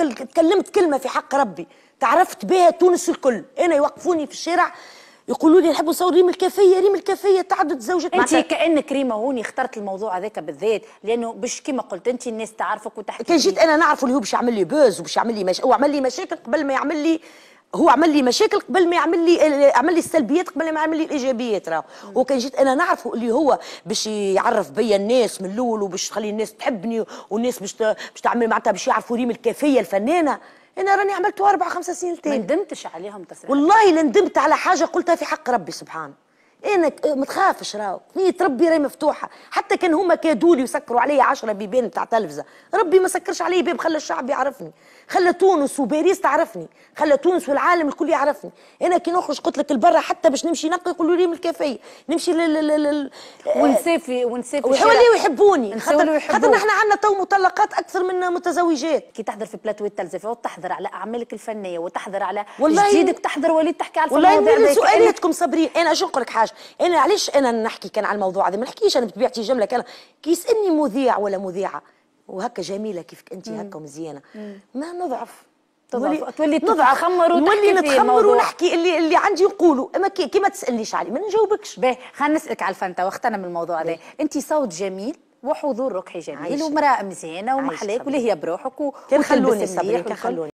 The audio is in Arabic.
لو تكلمت كلمه في حق ربي تعرفت بها تونس الكل انا يوقفوني في الشارع يقولوا لي نحبوا نصور ريم الكافيه ريم الكافيه تعدد زوجة انت كانك ريما هوني اخترت الموضوع هذاك بالذات لانه باش كما قلت انت الناس تعرفك وتحكي كان جيت انا نعرف اللي هو باش يعمل لي بوز وباش يعمل لي مش... او عمل لي مشاكل قبل ما يعمل لي هو عمل لي مشاكل قبل ما يعمل لي عمل لي السلبيات قبل ما يعمل لي الايجابيات راه وكان جيت انا نعرفه اللي هو باش يعرف بيا الناس من الاول وباش تخلي الناس تحبني والناس باش باش تعمل معناتها باش يعرفوا ريم الكافيه الفنانه انا راني عملته اربع خمس سنين ما ندمتش عليهم تسريح والله لندمت ندمت على حاجه قلتها في حق ربي سبحانه انا ما تخافش راهو نية ربي راهي مفتوحه حتى كان هما كادولي وسكروا علي 10 بيبان تاع تلفزه ربي ما سكرش علي باب خلى الشعب يعرفني خلى تونس وباريس تعرفني خلى تونس والعالم الكل يعرفني انا كي نخرج قلت لك البرة حتى باش نمشي نقي يقولوا لي من الكافيه نمشي لل لل آه، ونسافي ونسافي ويحولوا يحبوني خاطر خاطر احنا عندنا تو مطلقات اكثر من متزوجات كي تحضر في بلاتو التلفزه وتحضر على اعمالك الفنيه وتحضر على والله جديدك تحضر وليد تحكي على والله من سؤالاتكم صابرين انا شو نقول لك حاجه حاجه انا علاش انا نحكي كان على الموضوع هذا ما نحكيش انا بطبيعتي جمله كان كيس اني مذيع ولا مذيعه وهكا جميله كيفك انت هكا ومزيانه ما نضعف تولي تولي تخمر وتولي نتخمر ونحكي اللي اللي عندي نقوله اما كي, كي ما تسالنيش عليه ما نجاوبكش باهي خلينا نسالك على الفانتا واختنا من الموضوع هذا انت صوت جميل وحضور ركحي جميل ومراه مزيانه ومحلاك واللي هي بروحك و... كان خلوني صبري كان خلوني